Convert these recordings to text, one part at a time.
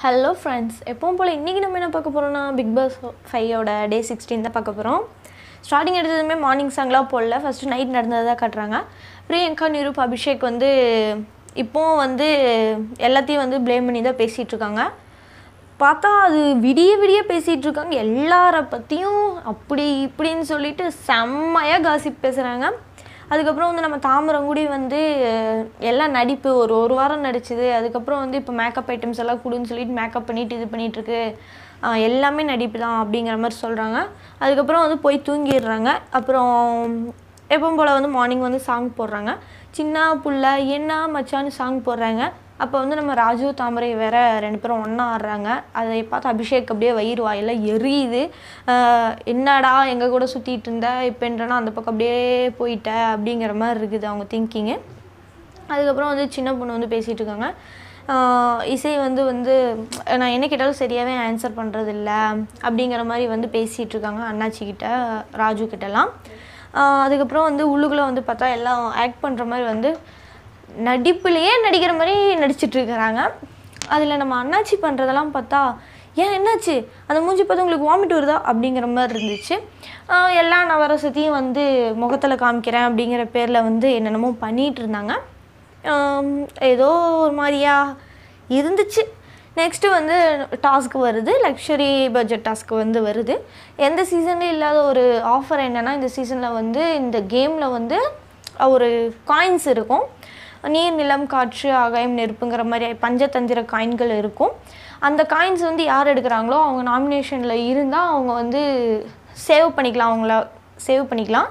hello friends எப்பவும் போல் இன்றைக்கி நம்ம என்ன பார்க்க போகிறோம்னா பிக் பாஸ் ஃபைவோட டே சிக்ஸ்டீன் தான் பார்க்க போகிறோம் ஸ்டார்டிங் எடுத்ததுமே மார்னிங் சாங்லாம் போடல ஃபஸ்ட்டு நைட் நடந்தது தான் காட்டுறாங்க பிரியங்கா நிரூப் அபிஷேக் வந்து இப்போவும் வந்து எல்லாத்தையும் வந்து ப்ளேம் பண்ணி தான் பேசிகிட்ருக்காங்க பார்த்தா அது விடிய விடிய பேசிகிட்டு இருக்காங்க எல்லார பற்றியும் அப்படி இப்படின்னு சொல்லிட்டு செம்மையாக காசிப் பேசுகிறாங்க அதுக்கப்புறம் வந்து நம்ம தாமரங்குடி வந்து எல்லாம் நடிப்பு ஒரு ஒரு வாரம் நடிச்சுது அதுக்கப்புறம் வந்து இப்போ மேக்கப் ஐட்டம்ஸ் எல்லாம் கொடுன்னு சொல்லிட்டு மேக்கப் பண்ணிட்டு இது பண்ணிகிட்ருக்கு எல்லாமே நடிப்பு தான் அப்படிங்கிற மாதிரி சொல்கிறாங்க அதுக்கப்புறம் வந்து போய் தூங்கிடுறாங்க அப்புறம் எப்பவும் போல் வந்து மார்னிங் வந்து சாங் போடுறாங்க சின்ன புள்ள என்ன மச்சான்னு சாங் போடுறாங்க அப்போ வந்து நம்ம ராஜு தாமரை வேற ரெண்டு பேரும் ஒன்றா ஆடுறாங்க அதை பார்த்து அபிஷேக் அப்படியே வயிறு வாயில் எரியுது என்னடா எங்கள் கூட சுற்றிட்டு இருந்த இப்போ அந்த பக்கம் அப்படியே போயிட்ட அப்படிங்கிற மாதிரி இருக்குது அவங்க திங்கிங்கு அதுக்கப்புறம் வந்து சின்ன பொண்ணு வந்து பேசிகிட்டு இருக்காங்க இசை வந்து வந்து நான் என்ன கேட்டாலும் சரியாகவே ஆன்சர் பண்ணுறது இல்லை அப்படிங்கிற மாதிரி வந்து பேசிகிட்டு இருக்காங்க அண்ணாச்சிக்கிட்ட ராஜு கிட்டலாம் அதுக்கப்புறம் வந்து உள்ளுக்குள்ளே வந்து பார்த்தா எல்லாம் ஆக்ட் பண்ணுற மாதிரி வந்து நடிப்புலேயே நடிக்கிற மாதிரி இருக்கிறாங்க அதில் நம்ம அண்ணாச்சி பண்ணுறதெல்லாம் பார்த்தா ஏன் என்னாச்சு அந்த மூஞ்சி பார்த்து உங்களுக்கு வாமிட் வருதா அப்படிங்கிற மாதிரி இருந்துச்சு எல்லா நவரசத்தையும் வந்து முகத்தில் காமிக்கிறேன் அப்படிங்கிற பேரில் வந்து என்னென்னமோ பண்ணிகிட்டு இருந்தாங்க ஏதோ ஒரு மாதிரியாக இருந்துச்சு நெக்ஸ்ட்டு வந்து டாஸ்க் வருது லக்ஷரி பட்ஜெட் டாஸ்க் வந்து வருது எந்த சீசன்லேயும் இல்லாத ஒரு ஆஃபர் என்னென்னா இந்த சீசனில் வந்து இந்த கேமில் வந்து ஒரு காயின்ஸ் இருக்கும் நீர் நிலம் காற்று ஆகாயம் நெருப்புங்கிற மாதிரி பஞ்சதந்திர காயின்கள் இருக்கும் அந்த காயின்ஸ் வந்து யார் எடுக்கிறாங்களோ அவங்க நாமினேஷனில் இருந்தால் அவங்க வந்து சேவ் பண்ணிக்கலாம் அவங்கள சேவ் பண்ணிக்கலாம்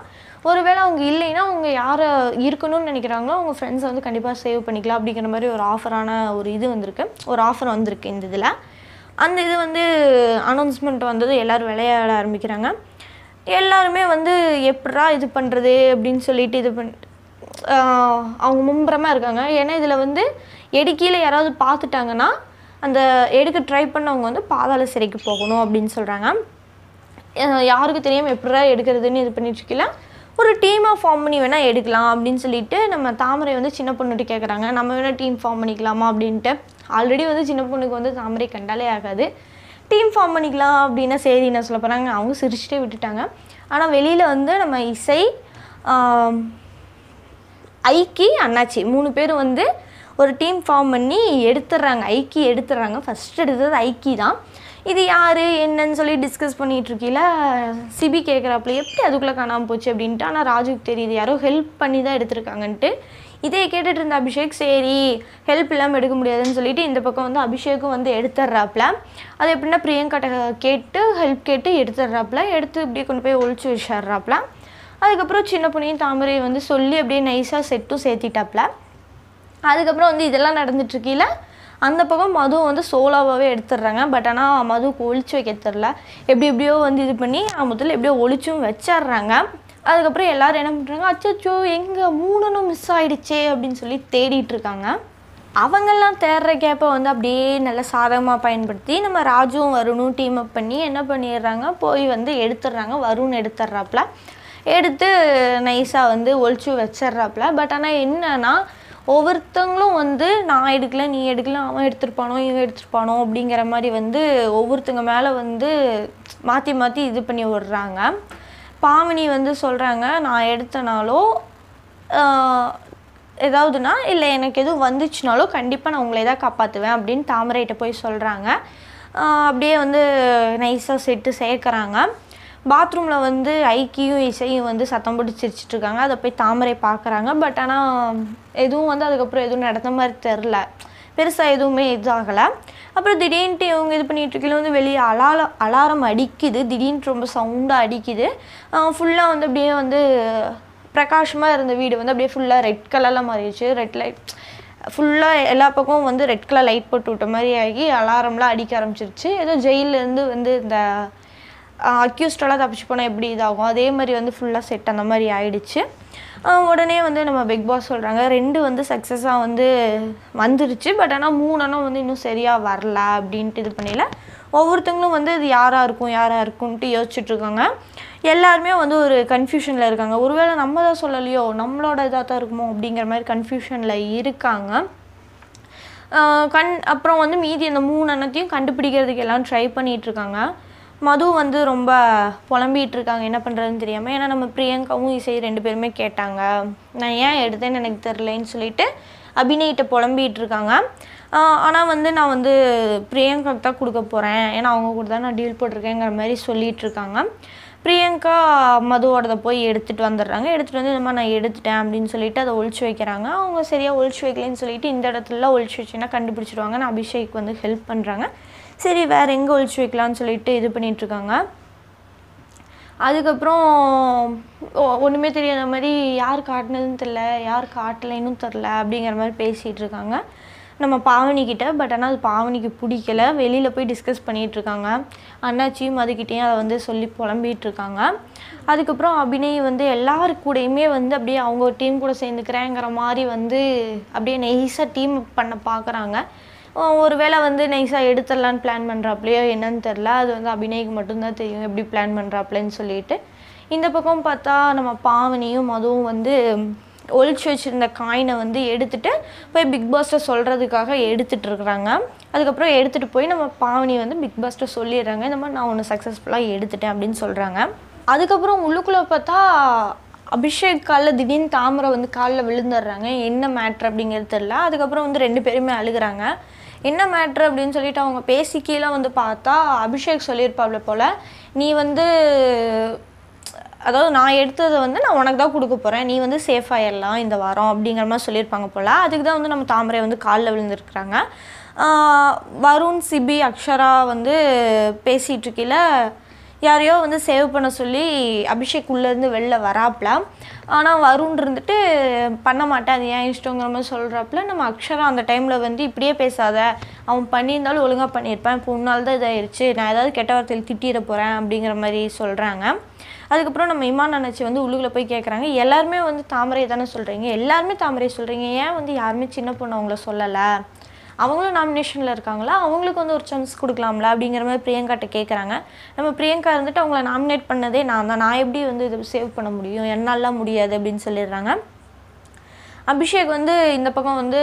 ஒருவேளை அவங்க இல்லைன்னா அவங்க யாரை இருக்கணும்னு நினைக்கிறாங்களோ அவங்க ஃப்ரெண்ட்ஸை வந்து கண்டிப்பாக சேவ் பண்ணிக்கலாம் அப்படிங்கிற மாதிரி ஒரு ஆஃபரான ஒரு இது வந்திருக்கு ஒரு ஆஃபர் வந்திருக்கு இந்த இதில் அந்த இது வந்து அனௌன்ஸ்மெண்ட் வந்தது எல்லோரும் விளையாட ஆரம்பிக்கிறாங்க எல்லாருமே வந்து எப்படா இது பண்ணுறது அப்படின்னு சொல்லிட்டு இது பண் அவங்க மும்புறமாக இருக்காங்க ஏன்னா இதில் வந்து எடுக்கையில் யாராவது பார்த்துட்டாங்கன்னா அந்த எடுக்க ட்ரை பண்ணவங்க வந்து பாதாள சிறைக்கு போகணும் அப்படின்னு சொல்கிறாங்க யாருக்கு தெரியாமல் எப்படிதான் எடுக்கிறதுன்னு இது பண்ணிட்டுருக்கல ஒரு டீமாக ஃபார்ம் பண்ணி வேணால் எடுக்கலாம் அப்படின்னு சொல்லிட்டு நம்ம தாமரை வந்து சின்ன பொண்ணுகிட்ட கேட்குறாங்க நம்ம வேணால் டீம் ஃபார்ம் பண்ணிக்கலாமா அப்படின்ட்டு ஆல்ரெடி வந்து சின்ன பொண்ணுக்கு வந்து தாமரை கண்டாலே ஆகாது டீம் ஃபார்ம் பண்ணிக்கலாம் அப்படின்னா சரி என்ன சொல்ல போகிறாங்க அவங்க சிரிச்சுட்டே விட்டுட்டாங்க ஆனால் வெளியில் வந்து நம்ம இசை ஐக்கி அண்ணாச்சி மூணு பேர் வந்து ஒரு டீம் ஃபார்ம் பண்ணி எடுத்துடுறாங்க ஐக்கி எடுத்துடுறாங்க ஃபஸ்ட் எடுத்தது ஐக்கி தான் இது யார் என்னன்னு சொல்லி டிஸ்கஸ் பண்ணிகிட்ருக்கையில் சிபி கேட்குறாப்புல எப்படி அதுக்குள்ளே காணாமல் போச்சு அப்படின்ட்டு ஆனால் ராஜுக்கு தெரியுது யாரோ ஹெல்ப் பண்ணி தான் எடுத்திருக்காங்கன்ட்டு இதே கேட்டுட்டு இருந்த அபிஷேக் சரி ஹெல்ப் இல்லாமல் எடுக்க முடியாதுன்னு சொல்லிட்டு இந்த பக்கம் வந்து அபிஷேக்கும் வந்து எடுத்துட்றாப்புல அது எப்படின்னா பிரியங்கா கேட்டு ஹெல்ப் கேட்டு எடுத்துட்றாப்புல எடுத்து இப்படியே கொண்டு போய் ஒழிச்சு வச்சிட்றாப்புலாம் அதுக்கப்புறம் சின்ன பொண்ணையும் தாமரை வந்து சொல்லி அப்படியே நைஸாக செட்டும் சேர்த்திட்டாப்ல அதுக்கப்புறம் வந்து இதெல்லாம் நடந்துட்டுருக்கீல அந்த பக்கம் மது வந்து சோலாவாகவே எடுத்துடுறாங்க பட் ஆனால் மதுவுக்கு ஒழிச்சு வைக்க தெரில எப்படி எப்படியோ வந்து இது பண்ணி முதல்ல எப்படியோ ஒழிச்சும் வச்சிட்றாங்க அதுக்கப்புறம் எல்லோரும் என்ன பண்ணுறாங்க அச்சோ எங்கே மூணுன்னு மிஸ் ஆகிடுச்சே அப்படின்னு சொல்லி தேடிட்டுருக்காங்க அவங்கெல்லாம் தேடுற கேப்பை வந்து அப்படியே நல்லா சாதகமாக பயன்படுத்தி நம்ம ராஜுவும் வருணும் டீம் அப் பண்ணி என்ன பண்ணிடுறாங்க போய் வந்து எடுத்துடுறாங்க வருண் எடுத்துட்றாப்புல எடுத்து நைஸாக வந்து ஒழிச்சு வச்சிட்றாப்புல பட் ஆனால் என்னன்னா ஒவ்வொருத்தங்களும் வந்து நான் எடுக்கல நீ எடுக்கல அவன் எடுத்துருப்பானோ இவன் எடுத்துருப்பானோ அப்படிங்கிற மாதிரி வந்து ஒவ்வொருத்தங்க மேலே வந்து மாற்றி மாற்றி இது பண்ணி விடுறாங்க பாமினி வந்து சொல்கிறாங்க நான் எடுத்தனாலோ ஏதாவதுனா இல்லை எனக்கு எதுவும் வந்துச்சுனாலும் கண்டிப்பாக நான் உங்களை தான் காப்பாற்றுவேன் அப்படின்னு தாமரைகிட்ட போய் சொல்கிறாங்க அப்படியே வந்து நைஸாக செட்டு சேர்க்குறாங்க பாத்ரூமில் வந்து ஐக்கியும் இசையும் வந்து சத்தம் போட்டு சிரிச்சிட்ருக்காங்க அதை போய் தாமரை பார்க்குறாங்க பட் ஆனால் எதுவும் வந்து அதுக்கப்புறம் எதுவும் நடந்த மாதிரி தெரில பெருசாக எதுவுமே இதாகலை அப்புறம் திடீர்னுட்டு இவங்க இது பண்ணிகிட்ருக்கையில் வந்து வெளியே அலாரம் அலாரம் அடிக்குது திடீர்னு ரொம்ப சவுண்டாக அடிக்குது ஃபுல்லாக வந்து அப்படியே வந்து பிரகாஷமாக இருந்த வீடு வந்து அப்படியே ஃபுல்லாக ரெட் கலரில் மாறிடுச்சு ரெட் லைட் ஃபுல்லாக எல்லா பக்கமும் வந்து ரெட் கலர் லைட் போட்டு விட்ட மாதிரி ஆகி அலாரம்லாம் அடிக்க ஆரம்பிச்சிருச்சு ஏதோ ஜெயிலேருந்து வந்து இந்த அக்யூஸ்டெல்லாம் தப்பிச்சு போனால் எப்படி இதாகும் அதே மாதிரி வந்து ஃபுல்லாக செட் அந்த மாதிரி ஆயிடுச்சு உடனே வந்து நம்ம பிக் பாஸ் சொல்கிறாங்க ரெண்டு வந்து சக்ஸஸாக வந்து வந்துருச்சு பட் ஆனால் மூணுனா வந்து இன்னும் சரியாக வரல அப்படின்ட்டு இது பண்ணல ஒவ்வொருத்தங்களும் வந்து இது யாராக இருக்கும் யாராக இருக்கும்ன்ட்டு யோசிச்சுட்ருக்காங்க எல்லாருமே வந்து ஒரு கன்ஃபியூஷனில் இருக்காங்க ஒருவேளை நம்ம தான் சொல்லலையோ நம்மளோட இதாக தான் இருக்குமோ அப்படிங்கிற மாதிரி கன்ஃபியூஷனில் இருக்காங்க கண் அப்புறம் வந்து மீதி அந்த மூணு அண்ணத்தையும் கண்டுபிடிக்கிறதுக்கு எல்லாம் ட்ரை பண்ணிகிட்ருக்காங்க மது வந்து ரொம்ப புலம்பிகிட்டு இருக்காங்க என்ன பண்ணுறதுன்னு தெரியாமல் ஏன்னா நம்ம பிரியங்காவும் இசை ரெண்டு பேருமே கேட்டாங்க நான் ஏன் எடுத்தேன்னு எனக்கு தெரிலன்னு சொல்லிட்டு அபிநயிட்ட புலம்பிகிட்டு இருக்காங்க ஆனால் வந்து நான் வந்து பிரியங்காவுக்கு தான் கொடுக்க போகிறேன் ஏன்னா அவங்க கூட தான் நான் டீல் போட்டிருக்கேங்கிற மாதிரி சொல்லிகிட்டு இருக்காங்க பிரியங்கா மதுவோடதை போய் எடுத்துகிட்டு வந்துடுறாங்க எடுத்துகிட்டு வந்து இந்த மாதிரி நான் எடுத்துட்டேன் அப்படின்னு சொல்லிட்டு அதை ஒழிச்சு வைக்கிறாங்க அவங்க சரியாக ஒழிச்சு வைக்கலன்னு சொல்லிட்டு இந்த இடத்துல ஒழிச்சு வச்சுன்னா கண்டுபிடிச்சிடுவாங்க நான் அபிஷேக் வந்து ஹெல்ப் பண்ணுறாங்க சரி வேறு எங்கே ஒழிச்சு வைக்கலான்னு சொல்லிட்டு இது பண்ணிகிட்ருக்காங்க அதுக்கப்புறம் ஒன்றுமே தெரியாத மாதிரி யார் காட்டினதுன்னு தெரில யார் காட்டலைன்னு தெரில அப்படிங்கிற மாதிரி பேசிகிட்டு இருக்காங்க நம்ம பாவனிக்கிட்ட பட் ஆனால் அது பாவனிக்கு பிடிக்கல வெளியில் போய் டிஸ்கஸ் பண்ணிகிட்ருக்காங்க அண்ணாச்சியும் அதுக்கிட்டேயும் அதை வந்து சொல்லி புலம்பிகிட்ருக்காங்க அதுக்கப்புறம் அபிநய் வந்து எல்லாரு கூடயுமே வந்து அப்படியே அவங்க ஒரு டீம் கூட சேர்ந்துக்கிறேங்கிற மாதிரி வந்து அப்படியே நெய்ஸாக டீம் பண்ண பார்க்குறாங்க ஒரு வேளை வந்து நைஸாக எடுத்துடலான்னு பிளான் பண்ணுறாப்லையோ என்னன்னு தெரில அது வந்து அபிநய்க்கு மட்டும்தான் தெரியும் எப்படி பிளான் பண்ணுறாப்லன்னு சொல்லிட்டு இந்த பக்கம் பார்த்தா நம்ம பாவனையும் மதுவும் வந்து ஒழிச்சு வச்சுருந்த காயினை வந்து எடுத்துகிட்டு போய் பிக் பாஸ்ட்டை சொல்கிறதுக்காக எடுத்துகிட்டு இருக்கிறாங்க அதுக்கப்புறம் எடுத்துகிட்டு போய் நம்ம பாவனி வந்து பிக் பாஸ்ட்டை சொல்லிடுறாங்க இந்த மாதிரி நான் ஒன்று சக்ஸஸ்ஃபுல்லாக எடுத்துட்டேன் அப்படின்னு சொல்கிறாங்க அதுக்கப்புறம் உள்ளுக்குள்ளே பார்த்தா அபிஷேக் காலில் திடீர்னு தாமரை வந்து காலில் விழுந்துடுறாங்க என்ன மேட்ரு அப்படிங்கிறது தெரில அதுக்கப்புறம் வந்து ரெண்டு பேருமே அழுகிறாங்க என்ன மேட்ரு அப்படின்னு சொல்லிட்டு அவங்க பேசி கீழே வந்து பார்த்தா அபிஷேக் சொல்லியிருப்பாப்ல போல் நீ வந்து அதாவது நான் எடுத்ததை வந்து நான் உனக்கு தான் கொடுக்க போகிறேன் நீ வந்து சேஃப் ஆயிடலாம் இந்த வாரம் அப்படிங்கிற மாதிரி சொல்லியிருப்பாங்க போல் அதுக்கு தான் வந்து நம்ம தாமரை வந்து காலில் விழுந்துருக்குறாங்க வருண் சிபி அக்ஷரா வந்து பேசிகிட்டு இருக்கையில் யாரையோ வந்து சேவ் பண்ண சொல்லி அபிஷேக் உள்ளேருந்து வெளில வராப்ல ஆனால் வருண் இருந்துட்டு பண்ண மாட்டேன் அது ஏன் இஷ்டங்கிற மாதிரி சொல்கிறப்பல நம்ம அக்ஷரா அந்த டைமில் வந்து இப்படியே பேசாத அவன் பண்ணியிருந்தாலும் ஒழுங்காக பண்ணியிருப்பேன் இப்போ உன்னால் தான் இதாயிருச்சு நான் ஏதாவது கெட்ட வார்த்தையில் திட்டிட போகிறேன் அப்படிங்கிற மாதிரி சொல்கிறாங்க அதுக்கப்புறம் நம்ம இமான் அண்ணாச்சி வந்து உள்ளுக்குள்ளே போய் கேட்குறாங்க எல்லாருமே வந்து தாமரை தானே சொல்கிறீங்க எல்லாருமே தாமரை சொல்கிறீங்க ஏன் வந்து யாருமே சின்ன பொண்ணு அவங்கள சொல்லலை அவங்களும் நாமினேஷனில் இருக்காங்களா அவங்களுக்கு வந்து ஒரு சான்ஸ் கொடுக்கலாம்ல அப்படிங்கிற மாதிரி பிரியங்காட்ட கேட்குறாங்க நம்ம பிரியங்கா இருந்துட்டு அவங்கள நாமினேட் பண்ணதே நான் தான் நான் எப்படி வந்து இதை சேவ் பண்ண முடியும் என்னால்லாம் முடியாது அப்படின்னு சொல்லிடுறாங்க அபிஷேக் வந்து இந்த பக்கம் வந்து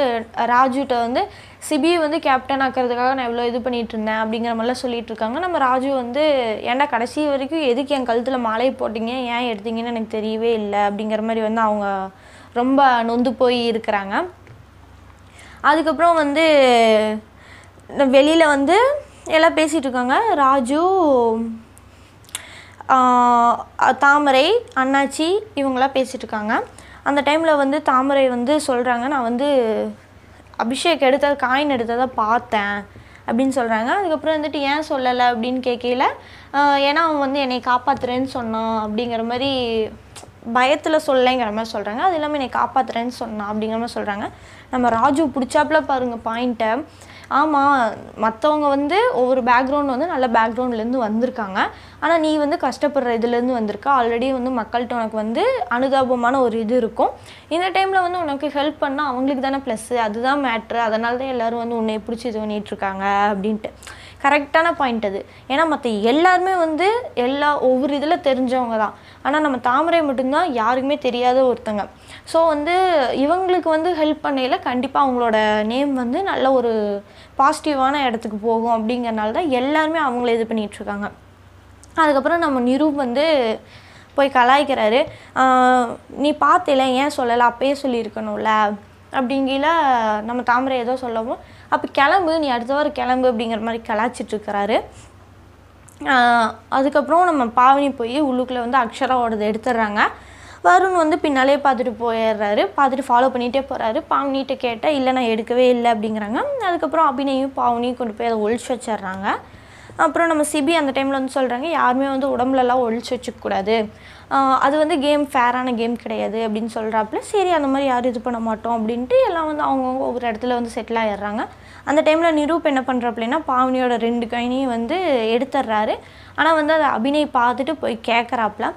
ராஜுகிட்ட வந்து சிபி வந்து கேப்டன் ஆக்கிறதுக்காக நான் இவ்வளோ இது பண்ணிகிட்டு இருந்தேன் அப்படிங்கிற மாதிரிலாம் சொல்லிட்டு இருக்காங்க நம்ம ராஜு வந்து ஏன்டா கடைசி வரைக்கும் எதுக்கு என் கழுத்தில் மாலை போட்டிங்க ஏன் எடுத்தீங்கன்னு எனக்கு தெரியவே இல்லை அப்படிங்கிற மாதிரி வந்து அவங்க ரொம்ப நொந்து போய் இருக்கிறாங்க அதுக்கப்புறம் வந்து வெளியில் வந்து எல்லாம் பேசிகிட்டு இருக்காங்க ராஜு தாமரை அண்ணாச்சி இவங்களாம் பேசிகிட்டு இருக்காங்க அந்த டைமில் வந்து தாமரை வந்து சொல்கிறாங்க நான் வந்து அபிஷேக் எடுத்தது காயின் எடுத்ததை பார்த்தேன் அப்படின்னு சொல்கிறாங்க அதுக்கப்புறம் வந்துட்டு ஏன் சொல்லலை அப்படின்னு கேட்கல ஏன்னா அவன் வந்து என்னை காப்பாற்றுறேன்னு சொன்னான் அப்படிங்கிற மாதிரி பயத்தில் சொல்லலைங்கிற மாதிரி சொல்கிறாங்க அது இல்லாமல் என்னை காப்பாற்றுறேன்னு சொன்னான் அப்படிங்கிற மாதிரி சொல்கிறாங்க நம்ம ராஜு பிடிச்சாப்புல பாருங்கள் பாயிண்ட்டை ஆமாம் மற்றவங்க வந்து ஒவ்வொரு பேக்ரவுண்ட் வந்து நல்ல பேக்ரவுண்ட்லேருந்து வந்திருக்காங்க ஆனால் நீ வந்து கஷ்டப்படுற இதுலேருந்து வந்திருக்க ஆல்ரெடி வந்து மக்கள்கிட்ட உனக்கு வந்து அனுதாபமான ஒரு இது இருக்கும் இந்த டைமில் வந்து உனக்கு ஹெல்ப் பண்ணால் அவங்களுக்கு தானே ப்ளஸ்ஸு அதுதான் மேட்ரு அதனால தான் எல்லோரும் வந்து உன்னை பிடிச்சி இது பண்ணிகிட்ருக்காங்க அப்படின்ட்டு கரெக்டான பாயிண்ட் அது ஏன்னா மற்ற எல்லாருமே வந்து எல்லா ஒவ்வொரு இதில் தெரிஞ்சவங்க தான் ஆனால் நம்ம தாமரை மட்டும்தான் யாருக்குமே தெரியாத ஒருத்தங்க ஸோ வந்து இவங்களுக்கு வந்து ஹெல்ப் பண்ணையில் கண்டிப்பாக அவங்களோட நேம் வந்து நல்ல ஒரு பாசிட்டிவான இடத்துக்கு போகும் அப்படிங்கிறனால தான் எல்லாருமே அவங்கள இது பண்ணிகிட்ருக்காங்க அதுக்கப்புறம் நம்ம நிரூப் வந்து போய் கலாய்க்கிறாரு நீ பார்த்தல ஏன் சொல்லலை அப்பயே சொல்லியிருக்கணும்ல அப்படிங்கில நம்ம தாமரை ஏதோ சொல்லவும் அப்போ கிளம்பு நீ அடுத்த வாரம் கிளம்பு அப்படிங்கிற மாதிரி கலாச்சிட்ருக்கிறாரு அதுக்கப்புறம் நம்ம பாவனி போய் உள்ளுக்குள்ளே வந்து அக்ஷராவோடது எடுத்துடுறாங்க வருண் வந்து பின்னாலே பார்த்துட்டு போயிடுறாரு பார்த்துட்டு ஃபாலோ பண்ணிகிட்டே போகிறாரு பாவனிகிட்ட கேட்டால் இல்லை நான் எடுக்கவே இல்லை அப்படிங்கிறாங்க அதுக்கப்புறம் அபிநயும் பாவனியும் கொண்டு போய் அதை ஒழிச்சு வச்சிட்றாங்க அப்புறம் நம்ம சிபி அந்த டைமில் வந்து சொல்கிறாங்க யாருமே வந்து உடம்புலலாம் ஒழிச்சு வச்சுக்கூடாது அது வந்து கேம் ஃபேரான கேம் கிடையாது அப்படின்னு சொல்கிறாப்புல சரி அந்த மாதிரி யாரும் இது பண்ண மாட்டோம் அப்படின்ட்டு எல்லாம் வந்து அவங்கவுங்க ஒவ்வொரு இடத்துல வந்து செட்டில் ஆகிடுறாங்க அந்த டைமில் நிரூப் என்ன பண்ணுறாப்புலன்னா பாவனியோட ரெண்டு கைனையும் வந்து எடுத்துடுறாரு ஆனால் வந்து அதை அபிநய் பார்த்துட்டு போய் கேட்குறாப்புல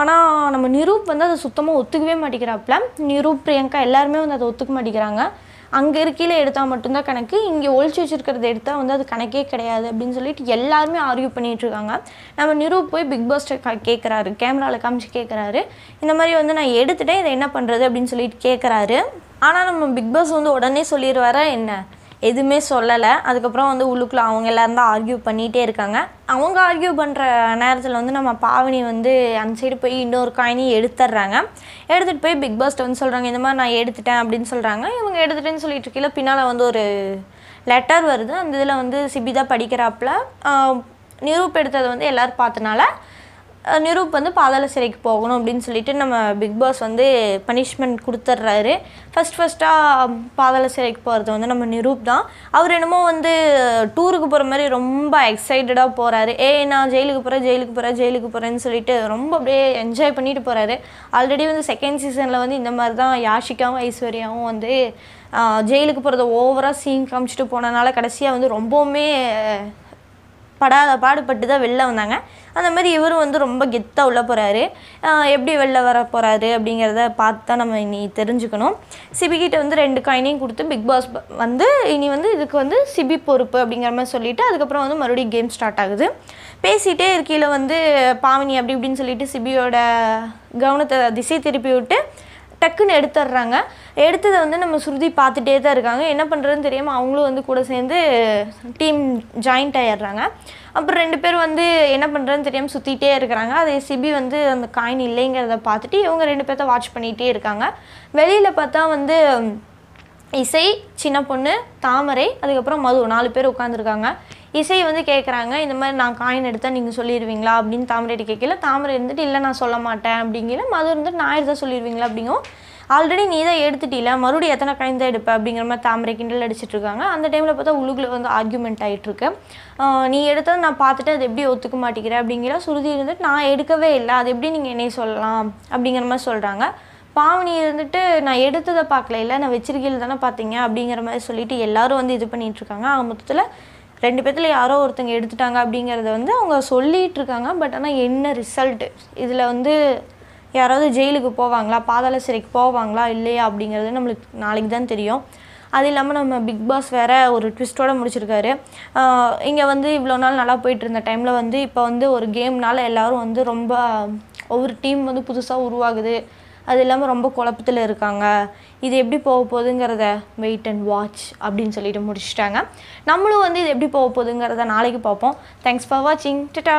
ஆனால் நம்ம நிரூப் வந்து அதை சுத்தமாக ஒத்துக்கவே மாட்டேங்கிறாப்புல நிரூப் பிரியங்கா எல்லாருமே வந்து அதை ஒத்துக்க மாட்டேங்கிறாங்க அங்கே இருக்கையில் எடுத்தால் மட்டும்தான் கணக்கு இங்கே ஒழிச்சு வச்சுருக்கிறத எடுத்தால் வந்து அது கணக்கே கிடையாது அப்படின்னு சொல்லிட்டு எல்லாருமே ஆர்கியூ பண்ணிகிட்ருக்காங்க நம்ம நிரூ போய் பிக் பாஸ்ட்டை கேட்குறாரு கேமராவில் காமிச்சு கேட்குறாரு இந்த மாதிரி வந்து நான் எடுத்துட்டேன் இதை என்ன பண்ணுறது அப்படின்னு சொல்லிட்டு கேட்குறாரு ஆனால் நம்ம பிக் பாஸ் வந்து உடனே சொல்லிடுவாரா என்ன எதுவுமே சொல்லலை அதுக்கப்புறம் வந்து உள்ளுக்குள்ள அவங்க எல்லோரும் தான் ஆர்கியூ பண்ணிகிட்டே இருக்காங்க அவங்க ஆர்கியூ பண்ணுற நேரத்தில் வந்து நம்ம பாவனி வந்து அந்த சைடு போய் இன்னொரு காயினையும் எடுத்துட்றாங்க எடுத்துகிட்டு போய் பிக் பாஸ்ட்டை வந்து சொல்கிறாங்க இந்த மாதிரி நான் எடுத்துட்டேன் அப்படின்னு சொல்கிறாங்க இவங்க எடுத்துட்டேன்னு சொல்லிட்டு இருக்கையில் பின்னால் வந்து ஒரு லெட்டர் வருது அந்த இதில் வந்து சிபிதா படிக்கிறாப்புல நிரூப் வந்து எல்லோரும் பார்த்தனால நிரூப் வந்து பாதாள சிறைக்கு போகணும் அப்படின்னு சொல்லிட்டு நம்ம பிக் பாஸ் வந்து பனிஷ்மெண்ட் கொடுத்துட்றாரு ஃபஸ்ட் ஃபஸ்ட்டாக பாதாள சிறைக்கு போகிறது வந்து நம்ம நிரூப் தான் அவர் என்னமோ வந்து டூருக்கு போகிற மாதிரி ரொம்ப எக்ஸைட்டடாக போகிறாரு ஏ நான் ஜெயிலுக்கு போகிறேன் ஜெயிலுக்கு போகிறேன் ஜெயிலுக்கு போகிறேன்னு சொல்லிட்டு ரொம்ப அப்படியே என்ஜாய் பண்ணிட்டு போகிறாரு ஆல்ரெடி வந்து செகண்ட் சீசனில் வந்து இந்த மாதிரி தான் யாஷிகாவும் ஐஸ்வர்யாவும் வந்து ஜெயிலுக்கு போகிறத ஓவராக சீன் காமிச்சிட்டு போனனால கடைசியாக வந்து ரொம்பவுமே படாத பாடுபட்டு தான் வெளில வந்தாங்க அந்த மாதிரி இவரும் வந்து ரொம்ப கெத்தாக உள்ளே போகிறாரு எப்படி வெளில வர போகிறாரு அப்படிங்கிறத பார்த்து தான் நம்ம இனி தெரிஞ்சுக்கணும் சிபிகிட்ட வந்து ரெண்டு காயினையும் கொடுத்து பிக் பாஸ் வந்து இனி வந்து இதுக்கு வந்து சிபி பொறுப்பு அப்படிங்கிற மாதிரி சொல்லிவிட்டு அதுக்கப்புறம் வந்து மறுபடியும் கேம் ஸ்டார்ட் ஆகுது பேசிகிட்டே இருக்கையில் வந்து பாவனி அப்படி இப்படின்னு சொல்லிட்டு சிபியோட கவனத்தை திசை திருப்பி விட்டு டக்குன்னு எடுத்துடுறாங்க எடுத்ததை வந்து நம்ம சுருதி பார்த்துட்டே தான் இருக்காங்க என்ன பண்ணுறதுன்னு தெரியாமல் அவங்களும் வந்து கூட சேர்ந்து டீம் ஜாயிண்ட் ஆகிடுறாங்க அப்புறம் ரெண்டு பேரும் வந்து என்ன பண்ணுறதுன்னு தெரியாமல் சுற்றிட்டே இருக்கிறாங்க அது சிபி வந்து அந்த காயின் இல்லைங்கிறத பார்த்துட்டு இவங்க ரெண்டு பேர்த்த வாட்ச் பண்ணிகிட்டே இருக்காங்க வெளியில் பார்த்தா வந்து இசை சின்ன பொண்ணு தாமரை அதுக்கப்புறம் மது நாலு பேர் உட்காந்துருக்காங்க இசை வந்து கேட்குறாங்க இந்த மாதிரி நான் காயின் எடுத்தால் நீங்கள் சொல்லிடுவீங்களா அப்படின்னு தாமரைட்டு கேட்கல தாமரை இருந்துட்டு இல்லை நான் சொல்ல மாட்டேன் அப்படிங்கிற மது இருந்துட்டு நான் தான் சொல்லிடுவீங்களா அப்படிங்கும் ஆல்ரெடி நீ தான் எடுத்துட்டில மறுபடியும் எத்தனை காயின் தான் எடுப்ப அப்படிங்கிற மாதிரி தாமரை கிண்டல் அடிச்சிட்ருக்காங்க அந்த டைமில் பார்த்தா உள்ளுக்குள்ள வந்து ஆர்கியூமெண்ட் ஆகிட்டுருக்கு நீ எடுத்ததை நான் பார்த்துட்டு அது எப்படி ஒத்துக்க மாட்டேங்கிற அப்படிங்கிற சுருதி இருந்துட்டு நான் எடுக்கவே இல்லை அது எப்படி நீங்கள் என்னை சொல்லலாம் அப்படிங்கிற மாதிரி சொல்கிறாங்க பாவனி இருந்துட்டு நான் எடுத்ததை பார்க்கல இல்லை நான் வச்சிருக்கையில் தானே பார்த்தீங்க அப்படிங்கிற மாதிரி சொல்லிட்டு எல்லாரும் வந்து இது பண்ணிகிட்ருக்காங்க அவங்க மொத்தத்தில் ரெண்டு பேர்த்தில் யாரோ ஒருத்தங்க எடுத்துட்டாங்க அப்படிங்கிறத வந்து அவங்க சொல்லிகிட்டு இருக்காங்க பட் ஆனால் என்ன ரிசல்ட்டு இதில் வந்து யாராவது ஜெயிலுக்கு போவாங்களா பாதாள சிறைக்கு போவாங்களா இல்லையா அப்படிங்கிறது நம்மளுக்கு நாளைக்கு தான் தெரியும் அது இல்லாமல் நம்ம பிக் பாஸ் வேறு ஒரு ட்விஸ்ட்டோடு முடிச்சிருக்காரு இங்கே வந்து இவ்வளோ நாள் நல்லா போயிட்டு இருந்த டைமில் வந்து இப்போ வந்து ஒரு கேம்னால் எல்லோரும் வந்து ரொம்ப ஒவ்வொரு டீம் வந்து புதுசாக உருவாகுது அது இல்லாமல் ரொம்ப குழப்பத்தில் இருக்காங்க இது எப்படி போக போகுதுங்கிறத வெயிட் அண்ட் வாட்ச் அப்படின்னு சொல்லிட்டு முடிச்சுட்டாங்க நம்மளும் வந்து இது எப்படி போக போகுதுங்கிறத நாளைக்கு பார்ப்போம் தேங்க்ஸ் ஃபார் வாட்சிங் டட்டா